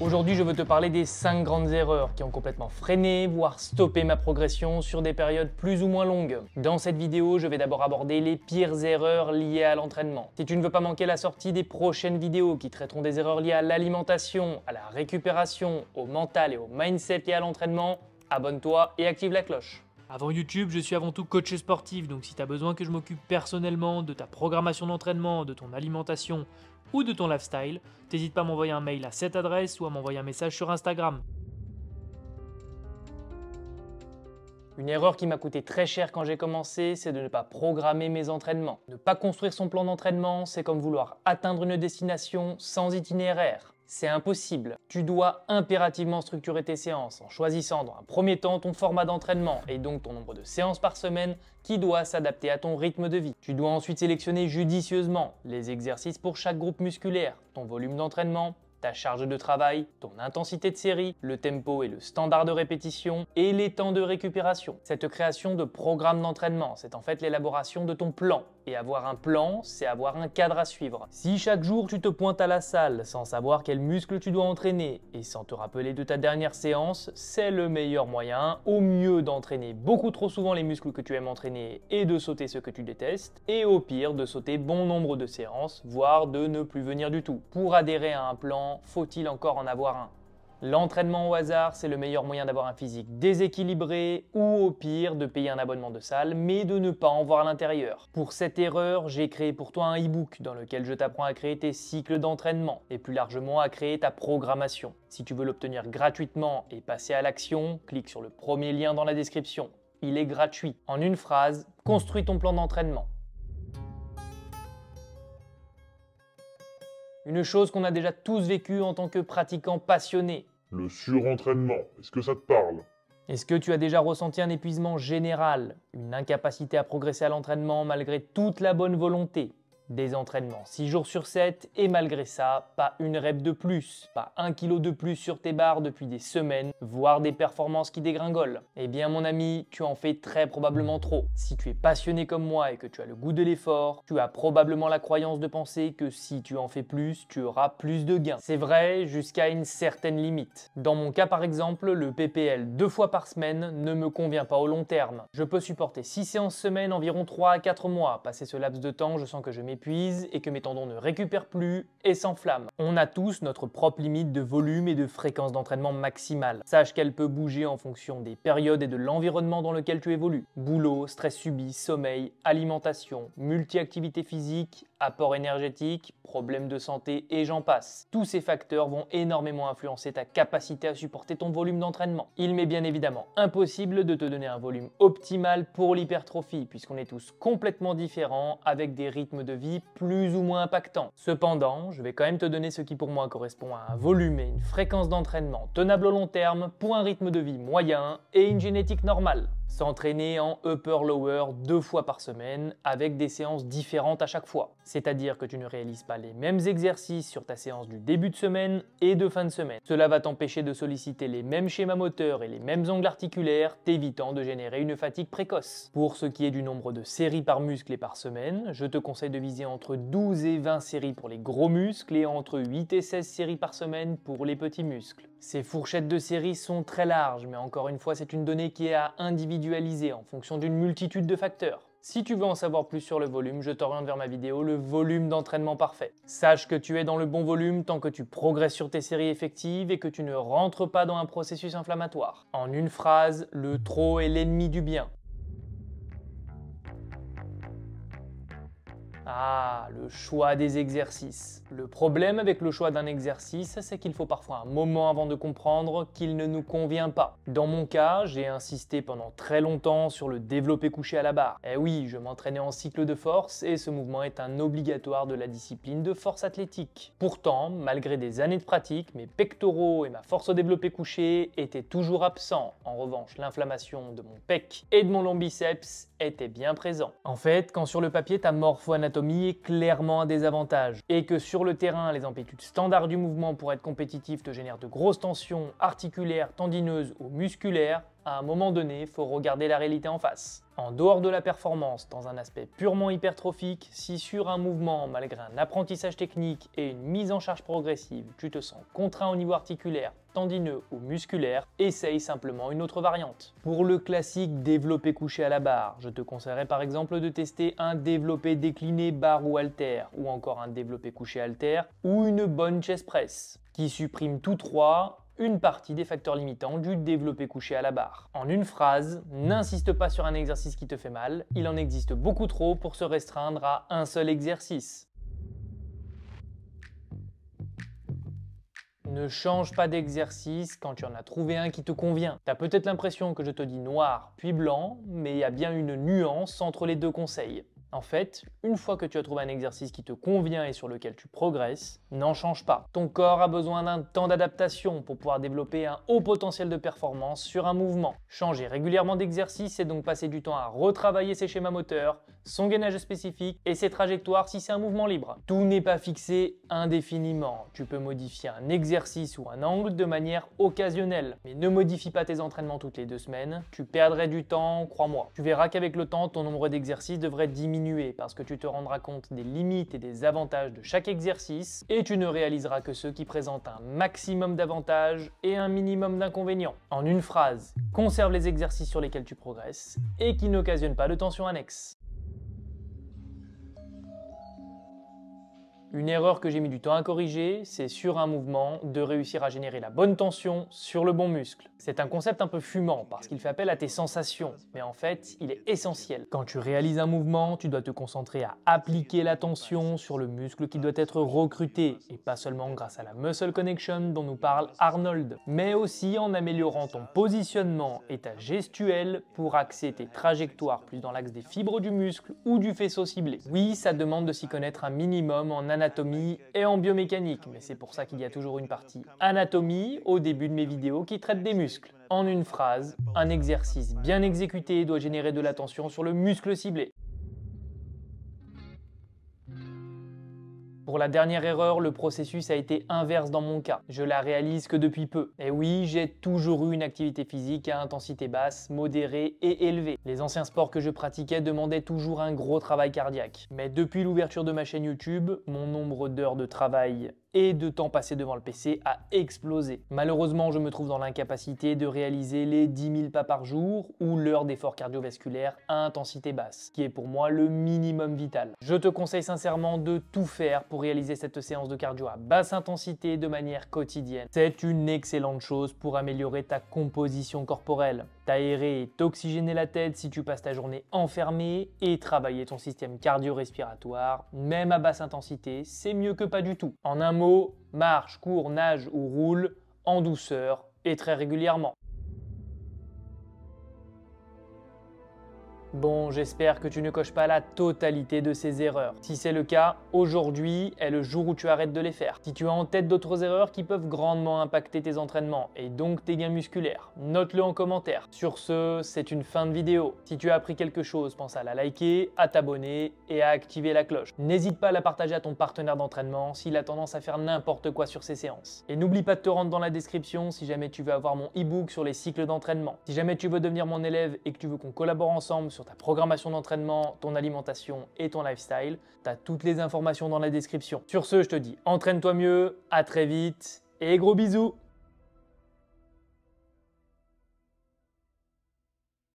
Aujourd'hui, je veux te parler des 5 grandes erreurs qui ont complètement freiné, voire stoppé ma progression sur des périodes plus ou moins longues. Dans cette vidéo, je vais d'abord aborder les pires erreurs liées à l'entraînement. Si tu ne veux pas manquer la sortie des prochaines vidéos qui traiteront des erreurs liées à l'alimentation, à la récupération, au mental et au mindset liés à l'entraînement, abonne-toi et active la cloche. Avant YouTube, je suis avant tout coach sportif, donc si tu as besoin que je m'occupe personnellement de ta programmation d'entraînement, de ton alimentation ou de ton lifestyle, t'hésite pas à m'envoyer un mail à cette adresse ou à m'envoyer un message sur Instagram. Une erreur qui m'a coûté très cher quand j'ai commencé, c'est de ne pas programmer mes entraînements. Ne pas construire son plan d'entraînement, c'est comme vouloir atteindre une destination sans itinéraire c'est impossible. Tu dois impérativement structurer tes séances en choisissant dans un premier temps ton format d'entraînement et donc ton nombre de séances par semaine qui doit s'adapter à ton rythme de vie. Tu dois ensuite sélectionner judicieusement les exercices pour chaque groupe musculaire, ton volume d'entraînement, ta charge de travail, ton intensité de série, le tempo et le standard de répétition et les temps de récupération. Cette création de programme d'entraînement, c'est en fait l'élaboration de ton plan et avoir un plan, c'est avoir un cadre à suivre. Si chaque jour tu te pointes à la salle sans savoir quels muscles tu dois entraîner et sans te rappeler de ta dernière séance, c'est le meilleur moyen, au mieux d'entraîner beaucoup trop souvent les muscles que tu aimes entraîner et de sauter ceux que tu détestes, et au pire de sauter bon nombre de séances, voire de ne plus venir du tout. Pour adhérer à un plan, faut-il encore en avoir un L'entraînement au hasard, c'est le meilleur moyen d'avoir un physique déséquilibré ou au pire de payer un abonnement de salle mais de ne pas en voir l'intérieur. Pour cette erreur, j'ai créé pour toi un e-book dans lequel je t'apprends à créer tes cycles d'entraînement et plus largement à créer ta programmation. Si tu veux l'obtenir gratuitement et passer à l'action, clique sur le premier lien dans la description. Il est gratuit. En une phrase, construis ton plan d'entraînement. Une chose qu'on a déjà tous vécue en tant que pratiquant passionné. Le surentraînement, est-ce que ça te parle Est-ce que tu as déjà ressenti un épuisement général, une incapacité à progresser à l'entraînement malgré toute la bonne volonté des entraînements 6 jours sur 7 et malgré ça, pas une rep de plus, pas un kilo de plus sur tes barres depuis des semaines, voire des performances qui dégringolent. Eh bien mon ami, tu en fais très probablement trop. Si tu es passionné comme moi et que tu as le goût de l'effort, tu as probablement la croyance de penser que si tu en fais plus, tu auras plus de gains. C'est vrai jusqu'à une certaine limite. Dans mon cas par exemple, le PPL deux fois par semaine ne me convient pas au long terme. Je peux supporter 6 séances semaine environ 3 à 4 mois. passer ce laps de temps, je sens que je mets et que mes tendons ne récupèrent plus et s'enflamment. On a tous notre propre limite de volume et de fréquence d'entraînement maximale. Sache qu'elle peut bouger en fonction des périodes et de l'environnement dans lequel tu évolues. Boulot, stress subi, sommeil, alimentation, multi-activité physique, apport énergétique, problèmes de santé et j'en passe. Tous ces facteurs vont énormément influencer ta capacité à supporter ton volume d'entraînement. Il m'est bien évidemment impossible de te donner un volume optimal pour l'hypertrophie puisqu'on est tous complètement différents avec des rythmes de vie plus ou moins impactants. Cependant, je vais quand même te donner ce qui pour moi correspond à un volume et une fréquence d'entraînement tenable au long terme pour un rythme de vie moyen et une génétique normale. S'entraîner en upper-lower deux fois par semaine avec des séances différentes à chaque fois c'est-à-dire que tu ne réalises pas les mêmes exercices sur ta séance du début de semaine et de fin de semaine. Cela va t'empêcher de solliciter les mêmes schémas moteurs et les mêmes angles articulaires, t'évitant de générer une fatigue précoce. Pour ce qui est du nombre de séries par muscle et par semaine, je te conseille de viser entre 12 et 20 séries pour les gros muscles et entre 8 et 16 séries par semaine pour les petits muscles. Ces fourchettes de séries sont très larges, mais encore une fois, c'est une donnée qui est à individualiser en fonction d'une multitude de facteurs. Si tu veux en savoir plus sur le volume, je t'oriente vers ma vidéo Le volume d'entraînement parfait. Sache que tu es dans le bon volume tant que tu progresses sur tes séries effectives et que tu ne rentres pas dans un processus inflammatoire. En une phrase, le trop est l'ennemi du bien. Ah, le choix des exercices. Le problème avec le choix d'un exercice, c'est qu'il faut parfois un moment avant de comprendre qu'il ne nous convient pas. Dans mon cas, j'ai insisté pendant très longtemps sur le développé couché à la barre. Eh oui, je m'entraînais en cycle de force et ce mouvement est un obligatoire de la discipline de force athlétique. Pourtant, malgré des années de pratique, mes pectoraux et ma force au développé couché étaient toujours absents. En revanche, l'inflammation de mon pec et de mon long biceps était bien présent. En fait, quand sur le papier ta morpho est clairement des désavantage, et que sur le terrain, les amplitudes standards du mouvement pour être compétitif te génèrent de grosses tensions articulaires, tendineuses ou musculaires, à un moment donné, faut regarder la réalité en face en dehors de la performance, dans un aspect purement hypertrophique, si sur un mouvement, malgré un apprentissage technique et une mise en charge progressive, tu te sens contraint au niveau articulaire, tendineux ou musculaire, essaye simplement une autre variante. Pour le classique développé couché à la barre, je te conseillerais par exemple de tester un développé décliné barre ou alter, ou encore un développé couché alter, ou une bonne chest press, qui supprime tous trois une partie des facteurs limitants du développé couché à la barre. En une phrase, n'insiste pas sur un exercice qui te fait mal, il en existe beaucoup trop pour se restreindre à un seul exercice. Ne change pas d'exercice quand tu en as trouvé un qui te convient. T'as peut-être l'impression que je te dis noir puis blanc, mais il y a bien une nuance entre les deux conseils. En fait, une fois que tu as trouvé un exercice qui te convient et sur lequel tu progresses, n'en change pas. Ton corps a besoin d'un temps d'adaptation pour pouvoir développer un haut potentiel de performance sur un mouvement. Changer régulièrement d'exercice c'est donc passer du temps à retravailler ses schémas moteurs, son gainage spécifique et ses trajectoires si c'est un mouvement libre. Tout n'est pas fixé indéfiniment. Tu peux modifier un exercice ou un angle de manière occasionnelle, mais ne modifie pas tes entraînements toutes les deux semaines. Tu perdrais du temps, crois-moi. Tu verras qu'avec le temps, ton nombre d'exercices devrait diminuer parce que tu te rendras compte des limites et des avantages de chaque exercice et tu ne réaliseras que ceux qui présentent un maximum d'avantages et un minimum d'inconvénients. En une phrase, conserve les exercices sur lesquels tu progresses et qui n'occasionnent pas de tension annexe. Une erreur que j'ai mis du temps à corriger, c'est sur un mouvement de réussir à générer la bonne tension sur le bon muscle. C'est un concept un peu fumant parce qu'il fait appel à tes sensations, mais en fait, il est essentiel. Quand tu réalises un mouvement, tu dois te concentrer à appliquer la tension sur le muscle qui doit être recruté, et pas seulement grâce à la muscle connection dont nous parle Arnold, mais aussi en améliorant ton positionnement et ta gestuelle pour axer tes trajectoires plus dans l'axe des fibres du muscle ou du faisceau ciblé. Oui, ça demande de s'y connaître un minimum en anatomie et en biomécanique, mais c'est pour ça qu'il y a toujours une partie anatomie au début de mes vidéos qui traite des muscles. En une phrase, un exercice bien exécuté doit générer de la tension sur le muscle ciblé. Pour la dernière erreur, le processus a été inverse dans mon cas. Je la réalise que depuis peu. Et eh oui, j'ai toujours eu une activité physique à intensité basse, modérée et élevée. Les anciens sports que je pratiquais demandaient toujours un gros travail cardiaque. Mais depuis l'ouverture de ma chaîne YouTube, mon nombre d'heures de travail et de temps passé devant le PC a explosé. Malheureusement, je me trouve dans l'incapacité de réaliser les 10 000 pas par jour ou l'heure d'effort cardiovasculaire à intensité basse, qui est pour moi le minimum vital. Je te conseille sincèrement de tout faire pour réaliser cette séance de cardio à basse intensité de manière quotidienne. C'est une excellente chose pour améliorer ta composition corporelle, t'aérer et t'oxygéner la tête si tu passes ta journée enfermée et travailler ton système cardio-respiratoire, même à basse intensité, c'est mieux que pas du tout. En Mots marche, court, nage ou roule en douceur et très régulièrement. Bon, j'espère que tu ne coches pas la totalité de ces erreurs. Si c'est le cas, aujourd'hui est le jour où tu arrêtes de les faire. Si tu as en tête d'autres erreurs qui peuvent grandement impacter tes entraînements et donc tes gains musculaires, note-le en commentaire. Sur ce, c'est une fin de vidéo. Si tu as appris quelque chose, pense à la liker, à t'abonner et à activer la cloche. N'hésite pas à la partager à ton partenaire d'entraînement s'il a tendance à faire n'importe quoi sur ses séances. Et n'oublie pas de te rendre dans la description si jamais tu veux avoir mon e-book sur les cycles d'entraînement. Si jamais tu veux devenir mon élève et que tu veux qu'on collabore ensemble, sur ta programmation d'entraînement, ton alimentation et ton lifestyle. Tu as toutes les informations dans la description. Sur ce, je te dis entraîne-toi mieux, à très vite et gros bisous